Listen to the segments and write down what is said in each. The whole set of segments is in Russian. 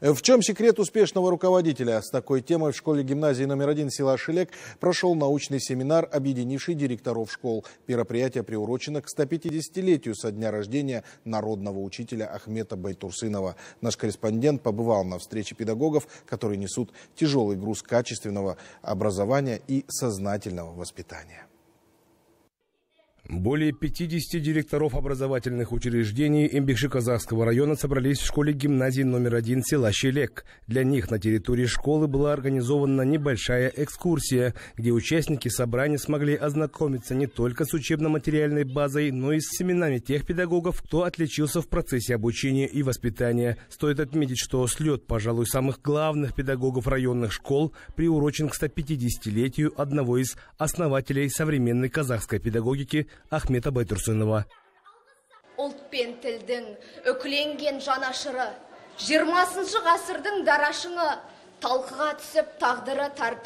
В чем секрет успешного руководителя? С такой темой в школе-гимназии номер один села Шелек прошел научный семинар, объединивший директоров школ. Мероприятие приурочено к 150-летию со дня рождения народного учителя Ахмета Байтурсынова. Наш корреспондент побывал на встрече педагогов, которые несут тяжелый груз качественного образования и сознательного воспитания. Более 50 директоров образовательных учреждений Имбекши-Казахского района собрались в школе-гимназии номер один села Щелек. Для них на территории школы была организована небольшая экскурсия, где участники собрания смогли ознакомиться не только с учебно-материальной базой, но и с семенами тех педагогов, кто отличился в процессе обучения и воспитания. Стоит отметить, что слет, пожалуй, самых главных педагогов районных школ приурочен к 150-летию одного из основателей современной казахской педагогики – ахмет абайтұрсынова ұлт тілдің үкіленген жанашыры жиырмасыншы ғасырдың дарашыңы талқыға түсіп тағдыры тар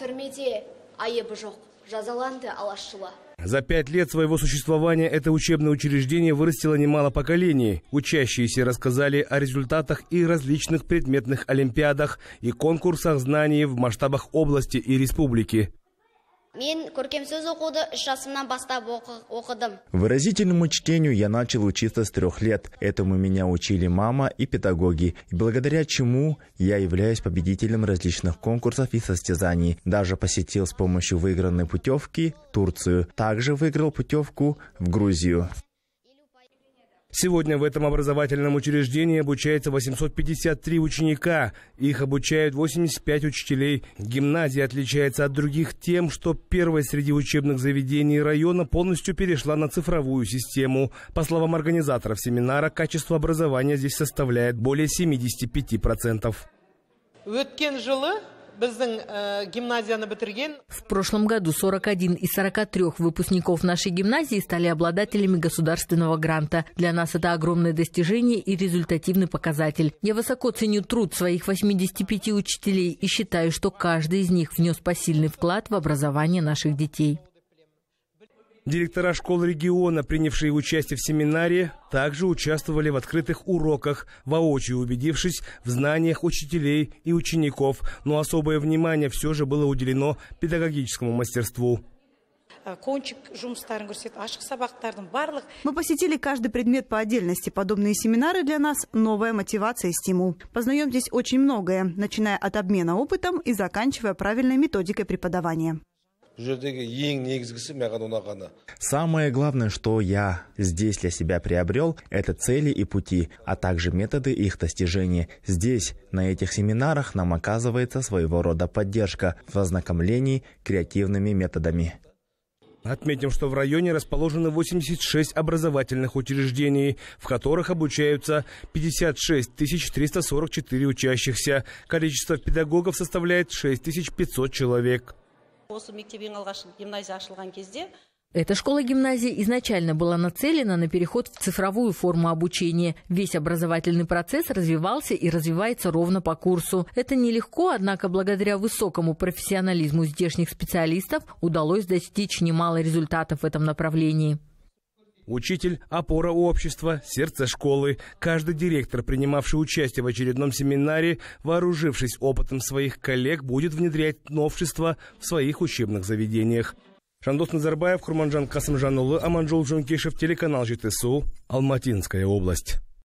айыбы жоқ жазаланды алашшылы за пять лет своего существования это учебное учреждение вырастило немало поколений. Учащиеся рассказали о результатах и различных предметных олимпиадах и конкурсах знаний в масштабах области и республики. Мен көркем сөз оқуды үш жасымнан бастап оқыдым. Выразительному чтению я начал учиться с трех лет. Этому меня учили мама и педагоги, благодаря чему я являюсь победителем различных конкурсов и состязаний. Даже посетил с помощью выигранной путевки Турцию. Также выиграл путевку в Грузию. Сегодня в этом образовательном учреждении обучается 853 ученика. Их обучают 85 учителей. Гимназия отличается от других тем, что первая среди учебных заведений района полностью перешла на цифровую систему. По словам организаторов семинара, качество образования здесь составляет более 75%. Өткен в прошлом году 41 из 43 выпускников нашей гимназии стали обладателями государственного гранта. Для нас это огромное достижение и результативный показатель. Я высоко ценю труд своих 85 учителей и считаю, что каждый из них внес посильный вклад в образование наших детей. Директора школ региона, принявшие участие в семинаре, также участвовали в открытых уроках, воочию убедившись в знаниях учителей и учеников, но особое внимание все же было уделено педагогическому мастерству. Э, Мы посетили каждый предмет по отдельности. Подобные семинары для нас – новая мотивация и стимул. Познаем здесь очень многое, начиная от обмена опытом и заканчивая правильной методикой преподавания. Самое главное, что я здесь для себя приобрел, это цели и пути, а также методы их достижения. Здесь, на этих семинарах, нам оказывается своего рода поддержка в ознакомлении креативными методами. Отметим, что в районе расположено 86 образовательных учреждений, в которых обучаются 56 344 учащихся. Количество педагогов составляет 6500 человек эта школа-гимназия изначально была нацелена на переход в цифровую форму обучения. Весь образовательный процесс развивался и развивается ровно по курсу. Это нелегко, однако благодаря высокому профессионализму здешних специалистов удалось достичь немало результатов в этом направлении. Учитель – опора общества, сердце школы. Каждый директор, принимавший участие в очередном семинаре, вооружившись опытом своих коллег, будет внедрять новшества в своих учебных заведениях. Шандос Назарбаев, Курманжан Касымжанулы, Аманжул Жункишев, телеканал ЖТСУ, Алматинская область.